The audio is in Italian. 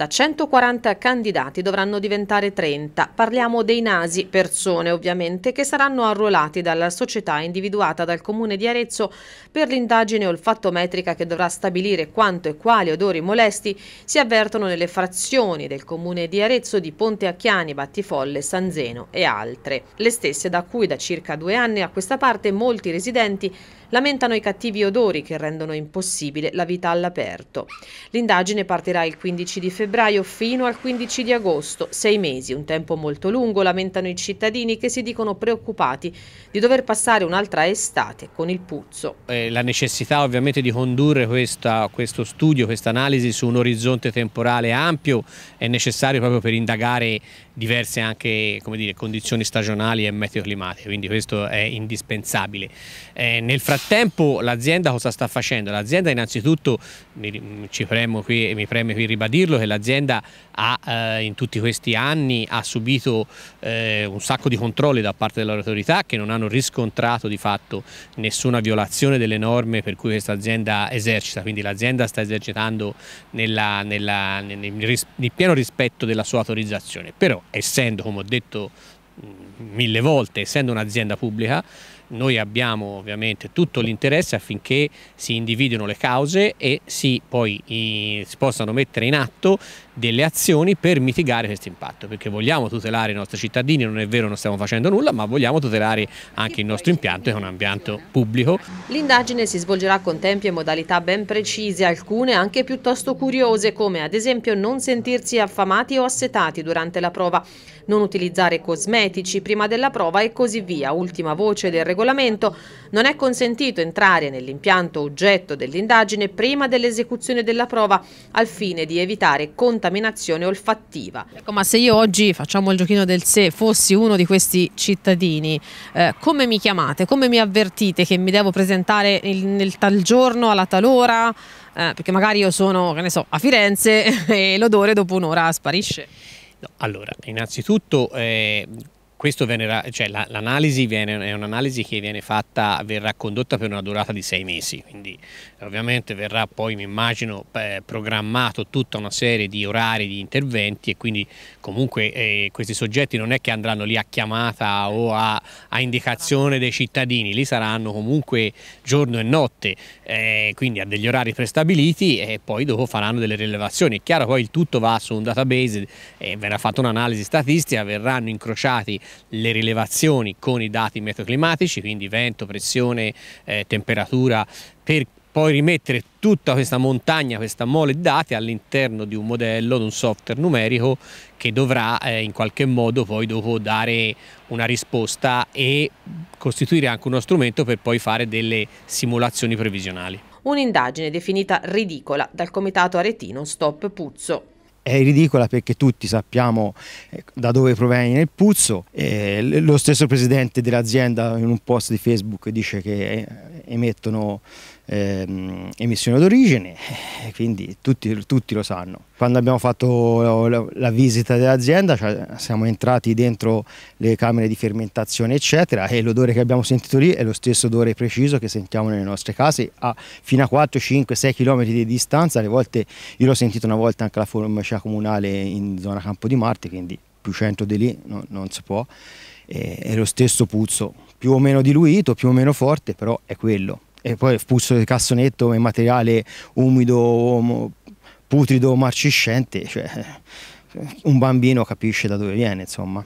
Da 140 candidati dovranno diventare 30. Parliamo dei nasi, persone ovviamente, che saranno arruolati dalla società individuata dal Comune di Arezzo per l'indagine olfattometrica che dovrà stabilire quanto e quali odori molesti si avvertono nelle frazioni del Comune di Arezzo di Ponte Acchiani, Battifolle, San Zeno e altre. Le stesse da cui da circa due anni a questa parte molti residenti lamentano i cattivi odori che rendono impossibile la vita all'aperto. L'indagine partirà il 15 di febbraio febbraio fino al 15 di agosto, sei mesi, un tempo molto lungo, lamentano i cittadini che si dicono preoccupati di dover passare un'altra estate con il puzzo. Eh, la necessità ovviamente di condurre questa, questo studio, questa analisi su un orizzonte temporale ampio è necessario proprio per indagare diverse anche come dire, condizioni stagionali e meteoclimatiche, quindi questo è indispensabile. Eh, nel frattempo l'azienda cosa sta facendo? L'azienda innanzitutto, mi, ci premo qui, mi preme qui ribadirlo, che l'azienda ha, eh, in tutti questi anni ha subito eh, un sacco di controlli da parte delle autorità che non hanno riscontrato di fatto nessuna violazione delle norme per cui questa azienda esercita, quindi l'azienda sta esercitando nella, nella, nel, nel, nel pieno rispetto della sua autorizzazione, però essendo come ho detto mm, mille volte, essendo un'azienda pubblica noi abbiamo ovviamente tutto l'interesse affinché si individuino le cause e si poi i, si possano mettere in atto delle azioni per mitigare questo impatto, perché vogliamo tutelare i nostri cittadini, non è vero non stiamo facendo nulla, ma vogliamo tutelare anche il nostro impianto che è un impianto pubblico. L'indagine si svolgerà con tempi e modalità ben precise, alcune anche piuttosto curiose, come ad esempio non sentirsi affamati o assetati durante la prova, non utilizzare cosmetici prima della prova e così via. Ultima voce del regolamento regolamento, non è consentito entrare nell'impianto oggetto dell'indagine prima dell'esecuzione della prova al fine di evitare contaminazione olfattiva. Ecco, ma se io oggi, facciamo il giochino del se, fossi uno di questi cittadini, eh, come mi chiamate? Come mi avvertite che mi devo presentare nel, nel tal giorno, alla tal ora? Eh, perché magari io sono, che ne so, a Firenze e l'odore dopo un'ora sparisce. No, allora, innanzitutto eh, questo verrà, cioè l'analisi viene, è un'analisi che viene fatta, verrà condotta per una durata di sei mesi, quindi ovviamente verrà poi, mi immagino, eh, programmato tutta una serie di orari, di interventi e quindi comunque eh, questi soggetti non è che andranno lì a chiamata o a, a indicazione dei cittadini, lì saranno comunque giorno e notte, eh, quindi a degli orari prestabiliti e poi dopo faranno delle rilevazioni. È chiaro poi il tutto va su un database, eh, verrà fatta un'analisi statistica, verranno incrociati le rilevazioni con i dati meteoclimatici, quindi vento, pressione, eh, temperatura, per poi rimettere tutta questa montagna, questa mole di dati all'interno di un modello, di un software numerico che dovrà eh, in qualche modo poi dopo dare una risposta e costituire anche uno strumento per poi fare delle simulazioni previsionali. Un'indagine definita ridicola dal comitato aretino Stop Puzzo è ridicola perché tutti sappiamo eh, da dove proviene il puzzo. E lo stesso presidente dell'azienda in un post di Facebook dice che eh, emettono ehm, emissione d'origine, eh, quindi tutti, tutti, lo sanno. Quando abbiamo fatto eh, la, la visita dell'azienda cioè, siamo entrati dentro le camere di fermentazione eccetera e l'odore che abbiamo sentito lì è lo stesso odore preciso che sentiamo nelle nostre case a fino a 4, 5, 6 km di distanza, alle volte io l'ho sentito una volta anche alla farmacia comunale in zona Campo di Marte, quindi più centro di lì no, non si può, e, è lo stesso puzzo, più o meno diluito, più o meno forte, però è quello e poi fusso di cassonetto è materiale umido, putrido, marciscente, cioè un bambino capisce da dove viene, insomma.